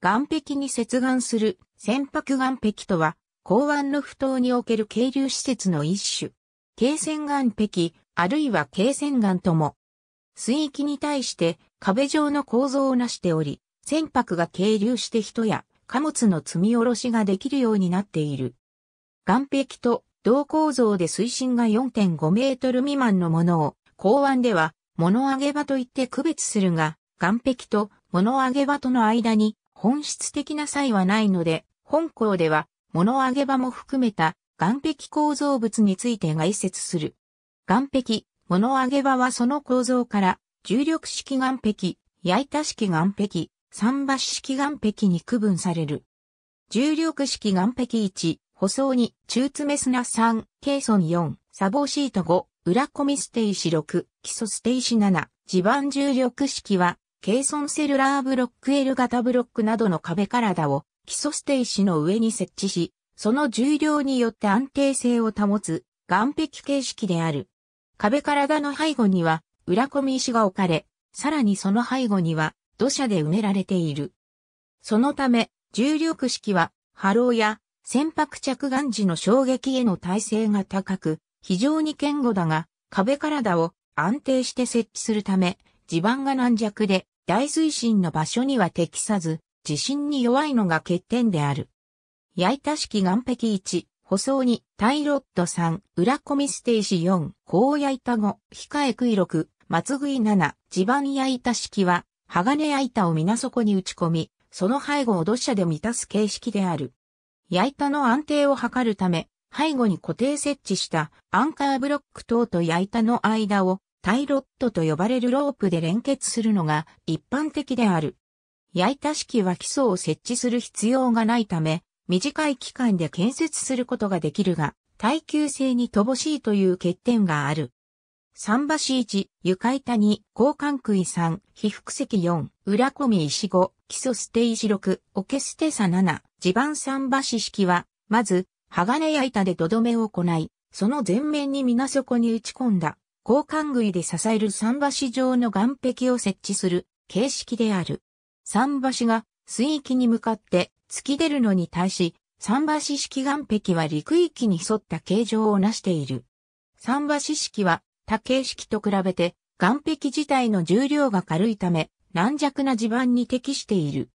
岸壁に接岸する船舶岸壁とは、港湾の不当における渓流施設の一種。軽船岸壁、あるいは軽船岸とも。水域に対して壁状の構造をなしており、船舶が係流して人や貨物の積み下ろしができるようになっている。岸壁と同構造で水深が4.5メートル未満のものを、港湾では物上げ場といって区別するが、岸壁と物上げ場との間に本質的な差異はないので、本校では物上げ場も含めた岩壁構造物について概説する。岩壁、物上げ場はその構造から重力式岩壁、焼いた式岩壁、桟橋式岩壁に区分される。重力式岩壁1、舗装2、中詰砂3、ケーソン4、砂防シート5、裏込みステイシ6、基礎ステイシ7、地盤重力式はケーソンセルラーブロック L 型ブロックなどの壁体を基礎ステイシの上に設置し、その重量によって安定性を保つ岩壁形式である。壁体の背後には裏込み石が置かれ、さらにその背後には土砂で埋められている。そのため、重力式は波浪や船舶着岸時の衝撃への耐性が高く、非常に堅固だが、壁体を安定して設置するため、地盤が軟弱で、大水深の場所には適さず、地震に弱いのが欠点である。焼いた式岩壁1、舗装2、タイロット3、裏込みステージ4、高いた5、控えい6、松い7、地盤焼いた式は、鋼焼いたを水底に打ち込み、その背後を土砂で満たす形式である。焼いたの安定を図るため、背後に固定設置したアンカーブロック等と焼いたの間をタイロットと呼ばれるロープで連結するのが一般的である。焼いた式は基礎を設置する必要がないため、短い期間で建設することができるが、耐久性に乏しいという欠点がある。桟橋1、床板2、交換杭3、被覆石4、裏込み石5、基礎捨て石6、ケ捨て差7、地盤桟橋式は、まず、鋼や板で土留めを行い、その前面に皆底に打ち込んだ交換杭で支える桟橋状の岸壁を設置する形式である。桟橋が水域に向かって突き出るのに対し、桟橋式岸壁は陸域に沿った形状をなしている。桟橋式は他形式と比べて岸壁自体の重量が軽いため軟弱な地盤に適している。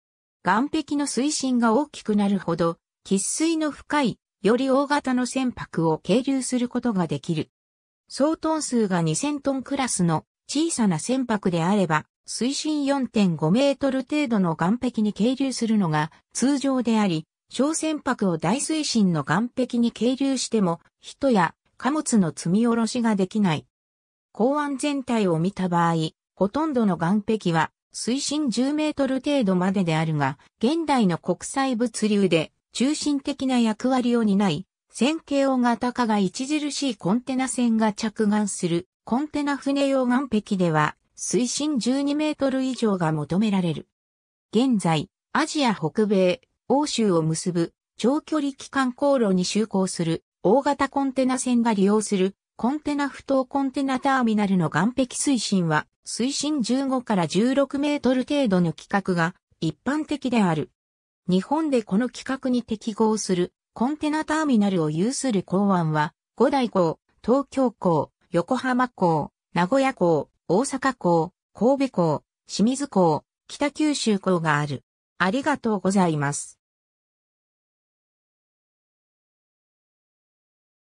岸壁の水深が大きくなるほど、喫水の深い、より大型の船舶を係留することができる。総トン数が2000トンクラスの小さな船舶であれば、水深4.5メートル程度の岸壁に係留するのが通常であり、小船舶を大水深の岸壁に係留しても、人や貨物の積み下ろしができない。港湾全体を見た場合、ほとんどの岸壁は水深10メートル程度までであるが、現代の国際物流で中心的な役割を担い、線形大型化が著しいコンテナ船が着岸するコンテナ船用岸壁では水深12メートル以上が求められる。現在、アジア北米、欧州を結ぶ長距離機関航路に就航する大型コンテナ船が利用するコンテナ不等コンテナターミナルの岸壁水深は水深15から16メートル程度の規格が一般的である。日本でこの規格に適合するコンテナターミナルを有する港湾は、五大港、東京港、横浜港、名古屋港、大阪港、神戸港、清水港、北九州港がある。ありがとうございます。